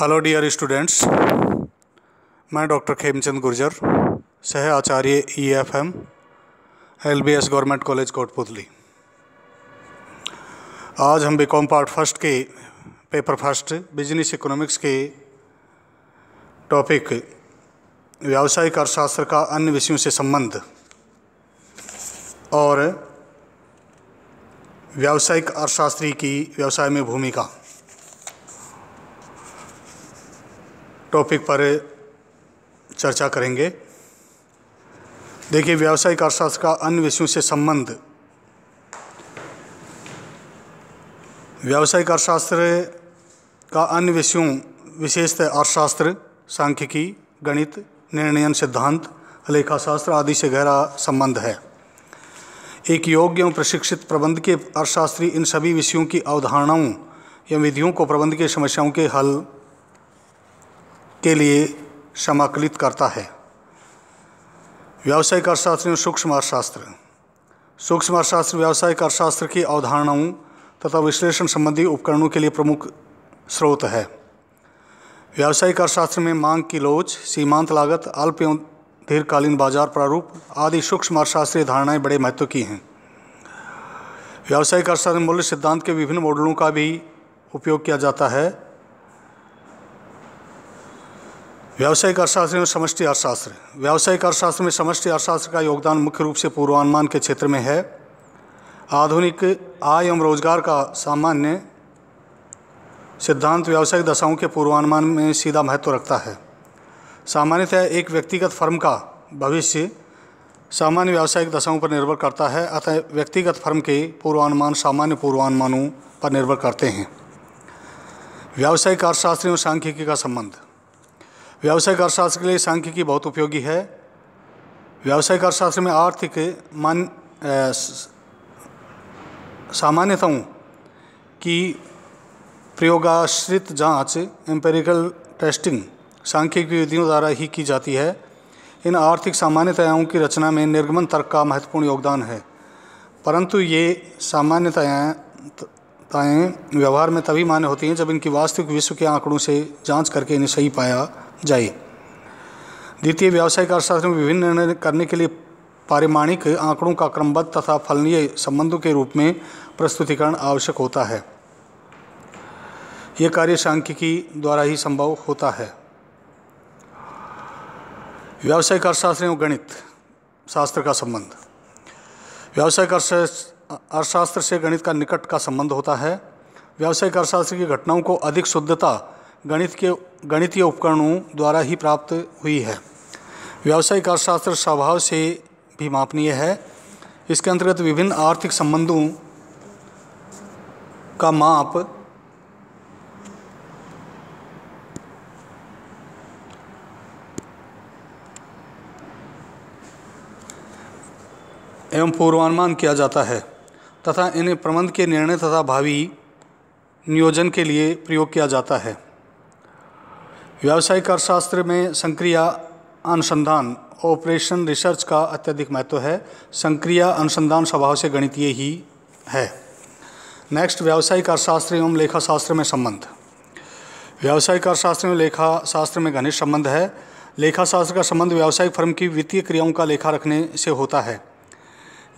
hello dear students मैं doctor Khemchand Gurjar सह आचार्य E F M L B S government college Kotputli आज हम बी कॉम पार्ट फर्स्ट के पेपर फर्स्ट बिजनेस इकोनॉमिक्स के टॉपिक व्यावसायिक अर्थशास्त्र का अन्य विषयों से संबंध और व्यावसायिक अर्थशास्त्री की व्यवसाय में भूमिका टॉपिक पर चर्चा करेंगे देखिए व्यावसायिक अर्थशास्त्र का अन्य विषयों से संबंध व्यावसायिक अर्थशास्त्र का अन्य विषयों विशेषतः अर्थशास्त्र सांख्यिकी गणित निर्णयन सिद्धांत लेखाशास्त्र आदि से गहरा संबंध है एक योग्य एवं प्रशिक्षित प्रबंध के अर्थशास्त्री इन सभी विषयों की अवधारणाओं या विधियों को प्रबंध की समस्याओं के हल के लिए समाकलित करता है व्यावसायिक अर्थशास्त्र एवं सूक्ष्म अर्थशास्त्र सूक्ष्म अर्थशास्त्र व्यावसायिक अर्थशास्त्र की अवधारणाओं तथा विश्लेषण संबंधी उपकरणों के लिए प्रमुख स्रोत है व्यावसायिक अर्थशास्त्र में मांग की लोच सीमांत लागत अल्प एवं दीर्घकालीन बाजार प्रारूप आदि सूक्ष्म अर्थशास्त्रीय धारणाएं बड़े महत्व की हैं व्यावसायिक अर्थशास्त्र मूल्य सिद्धांत के विभिन्न मॉडलों का भी उपयोग किया जाता है व्यावसायिक अर्थशास्त्र में समष्टि अर्थशास्त्र व्यावसायिक अर्थशास्त्र में समष्टि अर्थशास्त्र का योगदान मुख्य रूप से पूर्वानुमान के क्षेत्र में है आधुनिक आय एवं रोजगार का सामान्य सिद्धांत व्यावसायिक दशाओं के पूर्वानुमान में सीधा महत्व रखता है सामान्यतः एक व्यक्तिगत फर्म का भविष्य सामान्य व्यावसायिक दशाओं पर निर्भर करता है अतः व्यक्तिगत फर्म के पूर्वानुमान सामान्य पूर्वानुमानों पर निर्भर करते हैं व्यावसायिक अर्थशास्त्र और सांख्यिकी का संबंध व्यावसायिक अर्थशास्त्र के लिए सांख्यिकी बहुत उपयोगी है व्यावसायिक अर्थशास्त्र में आर्थिक मान सामान्यताओं की प्रयोगाश्रित जांच एम्पेरिकल टेस्टिंग सांख्यिकी विधियों द्वारा ही की जाती है इन आर्थिक सामान्यतयाओं की रचना में निर्गमन तर्क का महत्वपूर्ण योगदान है परंतु ये सामान्यतयाताएँ व्यवहार में तभी मान्य होती हैं जब इनकी वास्तविक विश्व के आंकड़ों से जांच करके इन्हें सही पाया जाए द्वितीय व्यावसायिक अर्थशास्त्र में विभिन्न निर्णय करने के लिए पारिमाणिक आंकड़ों का क्रमबद्ध तथा फलनीय संबंधों के रूप में प्रस्तुतिकरण आवश्यक होता है ये कार्य सांख्यिकी द्वारा ही संभव होता है व्यावसायिक अर्थशास्त्र एवं गणित शास्त्र का संबंध व्यावसायिक अर्थशास्त्र से गणित का निकट का संबंध होता है व्यावसायिक अर्थशास्त्र की घटनाओं को अधिक शुद्धता गणित के गणितीय उपकरणों द्वारा ही प्राप्त हुई है व्यावसायिक अर्थशास्त्र स्वभाव से भी मापनीय है इसके अंतर्गत विभिन्न आर्थिक संबंधों का माप एवं पूर्वानुमान किया जाता है तथा इन्हें प्रबंध के निर्णय तथा भावी नियोजन के लिए प्रयोग किया जाता है व्यावसायिक अर्थशास्त्र में संक्रिया अनुसंधान ऑपरेशन रिसर्च का अत्यधिक महत्व है संक्रिया अनुसंधान स्वभाव से गणितीय ही है नेक्स्ट व्यावसायिक अर्थशास्त्र एवं लेखा शास्त्र में संबंध व्यावसायिक अर्थशास्त्र में लेखा शास्त्र में घनिष्ठ संबंध है लेखा शास्त्र का संबंध व्यावसायिक फर्म की वित्तीय क्रियाओं का लेखा रखने से होता है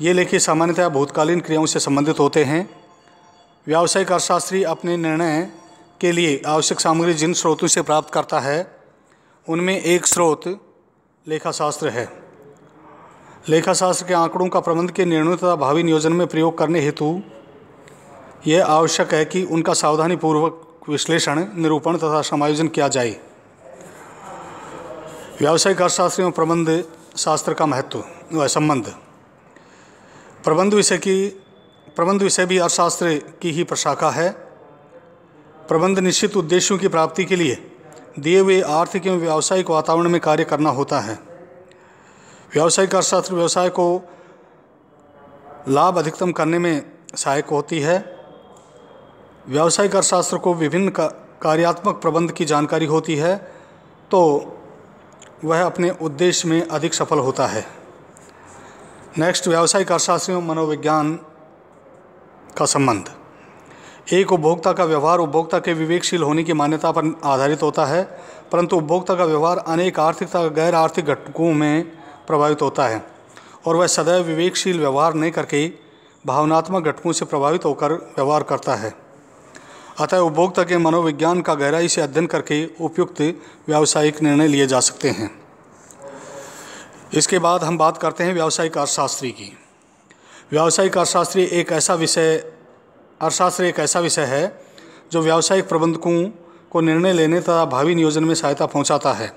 ये लेखे सामान्यतः भूतकालीन क्रियाओं से संबंधित होते हैं व्यावसायिक अर्थशास्त्री अपने निर्णय के लिए आवश्यक सामग्री जिन स्रोतों से प्राप्त करता है उनमें एक स्रोत लेखाशास्त्र है लेखाशास्त्र के आंकड़ों का प्रबंध के निर्णयों तथा भावी नियोजन में प्रयोग करने हेतु यह आवश्यक है कि उनका सावधानीपूर्वक विश्लेषण निरूपण तथा समायोजन किया जाए व्यावसायिक अर्थशास्त्र एवं प्रबंध शास्त्र का महत्व संबंध प्रबंध विषय की प्रबंध विषय भी अर्थशास्त्र की ही प्रशाखा है प्रबंध निश्चित उद्देश्यों की प्राप्ति के लिए दिए हुए आर्थिक एवं व्यावसायिक वातावरण में कार्य करना होता है व्यावसायिक अर्थशास्त्र व्यवसाय को लाभ अधिकतम करने में सहायक होती है व्यावसायिक अर्थशास्त्र को विभिन्न कार्यात्मक प्रबंध की जानकारी होती है तो वह अपने उद्देश्य में अधिक सफल होता है नेक्स्ट व्यावसायिक अर्थशास्त्र मनोविज्ञान का संबंध एक उपभोक्ता का व्यवहार उपभोक्ता के विवेकशील होने की मान्यता पर आधारित होता है परंतु उपभोक्ता का व्यवहार अनेक आर्थिक तथा गैर आर्थिक घटकों में प्रभावित होता है और वह सदैव विवेकशील व्यवहार नहीं करके भावनात्मक घटकों से प्रभावित होकर व्यवहार करता है अतः उपभोक्ता के मनोविज्ञान का गहराई से अध्ययन करके उपयुक्त व्यावसायिक निर्णय लिए जा सकते हैं इसके बाद हम बात करते हैं व्यावसायिक अर्थशास्त्री की व्यावसायिक अर्थशास्त्री एक ऐसा विषय अर्थशास्त्र एक ऐसा विषय है जो व्यावसायिक प्रबंधकों को निर्णय लेने तथा भावी नियोजन में सहायता पहुंचाता है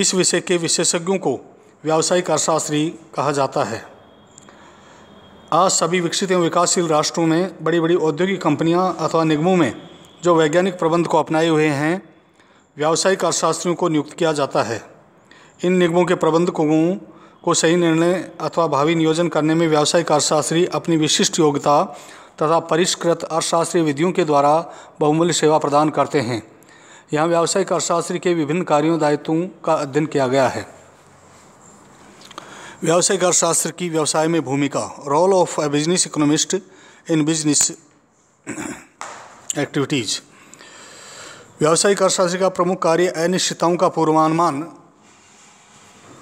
इस विषय के विशेषज्ञों को व्यावसायिक अर्थशास्त्री कहा जाता है आज सभी विकसित एवं विकासशील राष्ट्रों में बड़ी बड़ी औद्योगिक कंपनियां अथवा निगमों में जो वैज्ञानिक प्रबंध को अपनाए हुए हैं व्यावसायिक अर्थशास्त्रियों को नियुक्त किया जाता है इन निगमों के प्रबंधकों को सही निर्णय अथवा भावी नियोजन करने में व्यावसायिक अर्थशास्त्री अपनी विशिष्ट योग्यता तथा परिष्कृत अर्थशास्त्रीय विधियों के द्वारा बहुमूल्य सेवा प्रदान करते हैं यहाँ व्यावसायिक अर्थशास्त्री के विभिन्न कार्यों दायित्वों का अध्ययन किया गया है व्यावसायिक अर्थशास्त्र की व्यवसाय में भूमिका role of a business economist in business activities व्यावसायिक अर्थशास्त्र का प्रमुख कार्य अनिश्चितताओं का पूर्वानुमान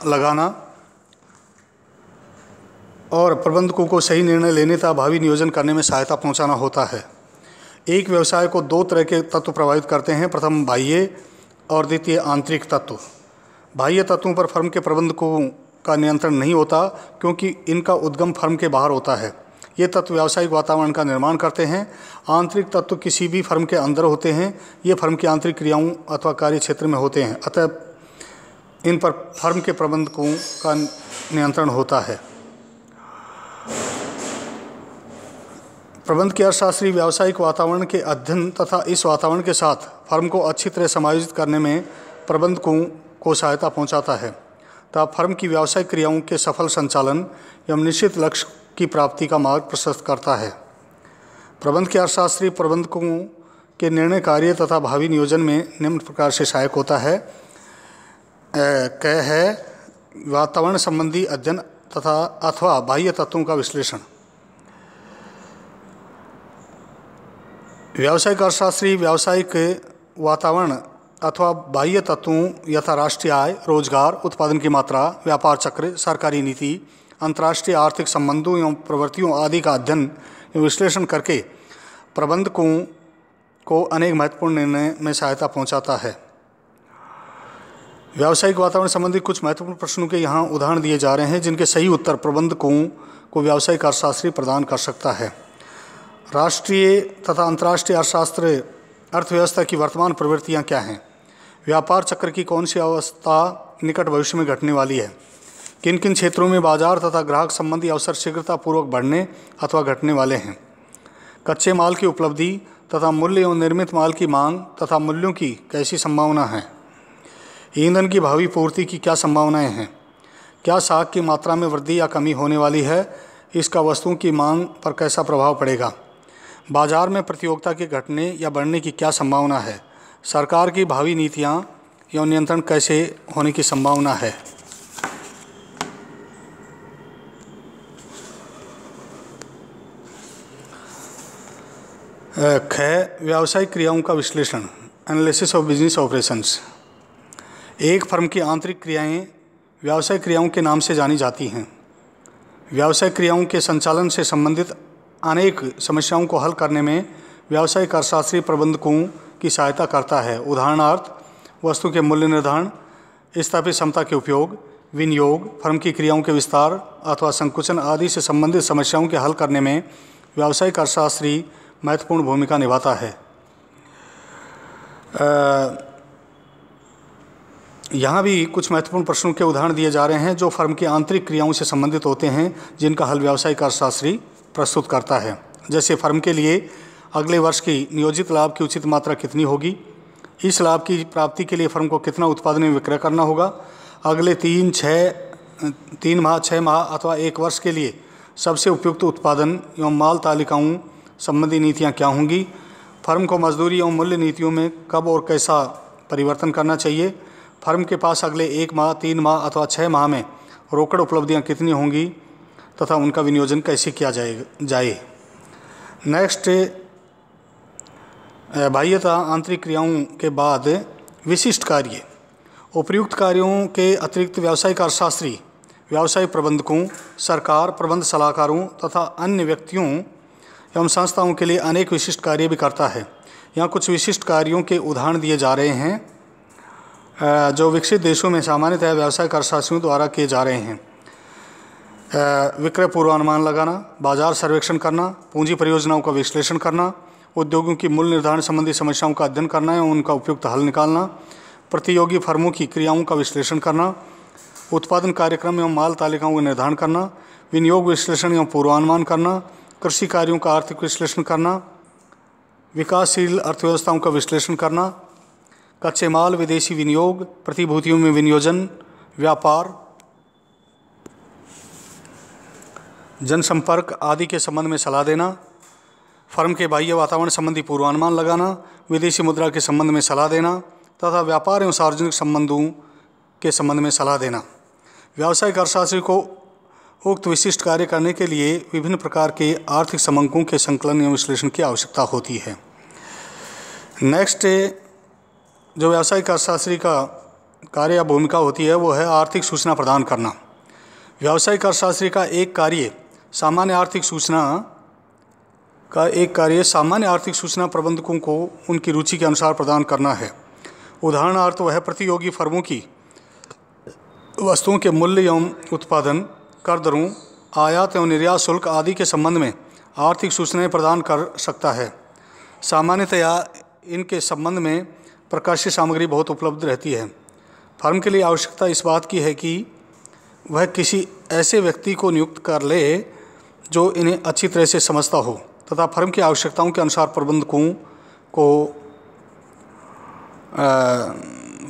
लगाना और प्रबंधकों को सही निर्णय लेने तथा भावी नियोजन करने में सहायता पहुंचाना होता है एक व्यवसाय को दो तरह के तत्व प्रभावित करते हैं प्रथम बाह्य और द्वितीय आंतरिक तत्व बाह्य तत्वों पर फर्म के प्रबंधकों का नियंत्रण नहीं होता क्योंकि इनका उद्गम फर्म के बाहर होता है ये तत्व व्यावसायिक वातावरण का निर्माण करते हैं आंतरिक तत्व किसी भी फर्म के अंदर होते हैं ये फर्म की आंतरिक क्रियाओं अथवा कार्य क्षेत्र में होते हैं अतः इन पर फर्म के प्रबंधकों का नियंत्रण होता है प्रबंध के अर्थशास्त्री व्यावसायिक वातावरण के अध्ययन तथा इस वातावरण के साथ फर्म को अच्छी तरह समायोजित करने में प्रबंधकों को सहायता पहुंचाता है तथा फर्म की व्यावसायिक क्रियाओं के सफल संचालन एवं निश्चित लक्ष्य की प्राप्ति का मार्ग प्रशस्त करता है प्रबंध के अर्थशास्त्री प्रबंधकों के निर्णय कार्य तथा भावी नियोजन में निम्न प्रकार से सहायक होता है क है वातावरण संबंधी अध्ययन तथा अथवा बाह्य तत्वों का विश्लेषण व्यावसायिक अर्थशास्त्री व्यावसायिक वातावरण अथवा बाह्य तत्वों यथा राष्ट्रीय आय रोजगार उत्पादन की मात्रा व्यापार चक्र सरकारी नीति अंतर्राष्ट्रीय आर्थिक संबंधों एवं प्रवृत्तियों आदि का अध्ययन एवं विश्लेषण करके प्रबंधकों को अनेक महत्वपूर्ण निर्णय में सहायता पहुंचाता है व्यावसायिक वातावरण संबंधी कुछ महत्वपूर्ण प्रश्नों के यहाँ उदाहरण दिए जा रहे हैं जिनके सही उत्तर प्रबंधकों को व्यावसायिक अर्थशास्त्री प्रदान कर सकता है राष्ट्रीय तथा अंतर्राष्ट्रीय अर्थशास्त्र अर्थव्यवस्था की वर्तमान प्रवृत्तियाँ क्या हैं व्यापार चक्र की कौन सी अवस्था निकट भविष्य में घटने वाली है किन किन क्षेत्रों में बाजार तथा ग्राहक संबंधी अवसर शीघ्रतापूर्वक बढ़ने अथवा घटने वाले हैं कच्चे माल की उपलब्धि तथा मूल्य एवं निर्मित माल की मांग तथा मूल्यों की कैसी संभावना है ईंधन की भावी पूर्ति की क्या संभावनाएं हैं क्या साग की मात्रा में वृद्धि या कमी होने वाली है इसका वस्तुओं की मांग पर कैसा प्रभाव पड़ेगा बाजार में प्रतियोगिता के घटने या बढ़ने की क्या संभावना है सरकार की भावी नीतियाँ या नियंत्रण कैसे होने की संभावना है ख व्यावसायिक क्रियाओं का विश्लेषण एनालिसिस ऑफ बिजनेस ऑपरेशंस एक फर्म की आंतरिक क्रियाएं व्यावसायिक क्रियाओं के नाम से जानी जाती हैं व्यावसायिक क्रियाओं के संचालन से संबंधित अनेक समस्याओं को हल करने में व्यावसायिक अर्थशास्त्री प्रबंधकों की सहायता करता है उदाहरणार्थ वस्तु के मूल्य निर्धारण स्थापित क्षमता के उपयोग विनियोग फर्म की क्रियाओं के विस्तार अथवा संकुचन आदि से संबंधित समस्याओं के हल करने में व्यावसायिक अर्थशास्त्री महत्वपूर्ण भूमिका निभाता है आ, यहाँ भी कुछ महत्वपूर्ण प्रश्नों के उदाहरण दिए जा रहे हैं जो फर्म की आंतरिक क्रियाओं से संबंधित होते हैं जिनका हल व्यावसायिक अर्थशास्त्री प्रस्तुत करता है जैसे फर्म के लिए अगले वर्ष की नियोजित लाभ की उचित मात्रा कितनी होगी इस लाभ की प्राप्ति के लिए फर्म को कितना उत्पादन में विक्रय करना होगा अगले तीन छः तीन माह छः माह अथवा एक वर्ष के लिए सबसे उपयुक्त उत्पादन एवं माल तालिकाओं संबंधी नीतियाँ क्या होंगी फर्म को मजदूरी एवं मूल्य नीतियों में कब और कैसा परिवर्तन करना चाहिए फर्म के पास अगले एक माह तीन माह अथवा छः माह में रोकड़ उपलब्धियाँ कितनी होंगी तथा उनका विनियोजन कैसे किया जाए जाए नेक्स्ट बाह्यता आंतरिक क्रियाओं के बाद विशिष्ट कार्य उपयुक्त कार्यों के अतिरिक्त व्यावसायिक अर्थशास्त्री व्यावसायिक प्रबंधकों सरकार प्रबंध सलाहकारों तथा अन्य व्यक्तियों एवं संस्थाओं के लिए अनेक विशिष्ट कार्य भी करता है यहाँ कुछ विशिष्ट कार्यों के उदाहरण दिए जा रहे हैं जो विकसित देशों में सामान्यतः व्यवसाय अर्थशास्त्रियों द्वारा किए जा रहे हैं विक्रय पूर्वानुमान लगाना बाजार सर्वेक्षण करना पूंजी परियोजनाओं का विश्लेषण करना उद्योगों की मूल्य निर्धारण संबंधी समस्याओं का अध्ययन करना एवं उनका उपयुक्त हल निकालना प्रतियोगी फर्मों की क्रियाओं का विश्लेषण करना उत्पादन कार्यक्रम एवं माल तालिकाओं का निर्धारण करना विनियोग विश्लेषण एवं पूर्वानुमान करना कृषि कार्यों का आर्थिक विश्लेषण करना विकासशील अर्थव्यवस्थाओं का विश्लेषण करना कच्चे माल विदेशी विनियोग प्रतिभूतियों में विनियोजन व्यापार जनसंपर्क आदि के संबंध में सलाह देना फर्म के बाह्य वातावरण संबंधी पूर्वानुमान लगाना विदेशी मुद्रा के संबंध में सलाह देना तथा व्यापार एवं सार्वजनिक संबंधों के संबंध में सलाह देना व्यावसायिक अर्थशास्त्री को उक्त विशिष्ट कार्य करने के लिए विभिन्न प्रकार के आर्थिक समंकों के संकलन एवं विश्लेषण की आवश्यकता होती है नेक्स्ट जो व्यावसायिक अर्थशास्त्री का कार्य या भूमिका होती है वो है आर्थिक सूचना प्रदान करना व्यावसायिक अर्थशास्त्री का एक कार्य सामान्य आर्थिक सूचना का एक कार्य सामान्य आर्थिक सूचना प्रबंधकों को उनकी रुचि के अनुसार प्रदान करना है उदाहरणार्थ वह प्रतियोगी फर्मों की वस्तुओं के मूल्य एवं उत्पादन कर दरों आयात एवं निर्यात शुल्क आदि के संबंध में आर्थिक सूचनाएं प्रदान कर सकता है सामान्यतया इनके संबंध में प्रकाशित सामग्री बहुत उपलब्ध रहती है फर्म के लिए आवश्यकता इस बात की है कि वह किसी ऐसे व्यक्ति को नियुक्त कर ले जो इन्हें अच्छी तरह से समझता हो तथा फर्म की आवश्यकताओं के अनुसार प्रबंधकों को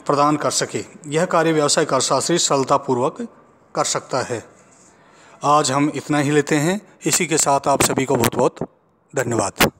प्रदान कर सके यह कार्य व्यवसाय अर्थशास्त्री सरलतापूर्वक कर सकता है आज हम इतना ही लेते हैं इसी के साथ आप सभी को बहुत बहुत धन्यवाद